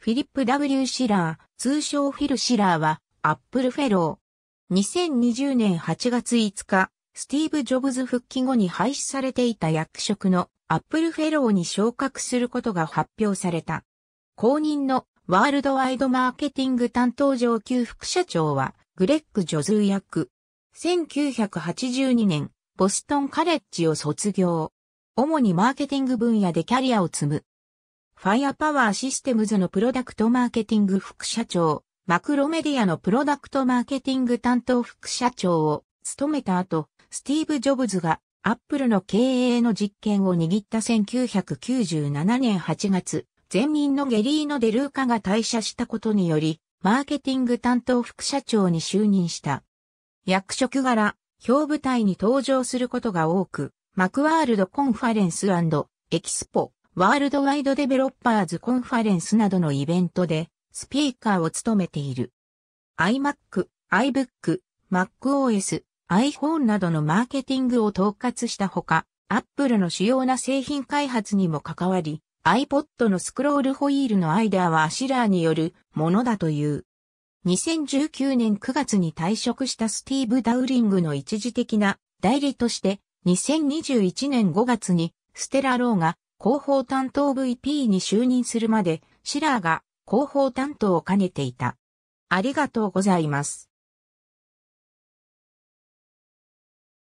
フィリップ W シラー、通称フィルシラーは、アップルフェロー。2020年8月5日、スティーブ・ジョブズ復帰後に廃止されていた役職のアップルフェローに昇格することが発表された。後任のワールドワイドマーケティング担当上級副社長は、グレッグ・ジョズー役。1982年、ボストンカレッジを卒業。主にマーケティング分野でキャリアを積む。ファイアパワーシステムズのプロダクトマーケティング副社長、マクロメディアのプロダクトマーケティング担当副社長を務めた後、スティーブ・ジョブズがアップルの経営の実権を握った1997年8月、前任のゲリーノ・デルーカが退社したことにより、マーケティング担当副社長に就任した。役職柄、表舞台に登場することが多く、マクワールド・コンファレンスエキスポ、ワールドワイドデベロッパーズコンファレンスなどのイベントでスピーカーを務めている。iMac、iBook、MacOS、iPhone などのマーケティングを統括したほか、Apple の主要な製品開発にも関わり、iPod のスクロールホイールのアアはアシラーによるものだという。2019年9月に退職したスティーブ・ダウリングの一時的な代理として、2021年5月にステラローが広報担当 VP に就任するまで、シラーが広報担当を兼ねていた。ありがとうございます。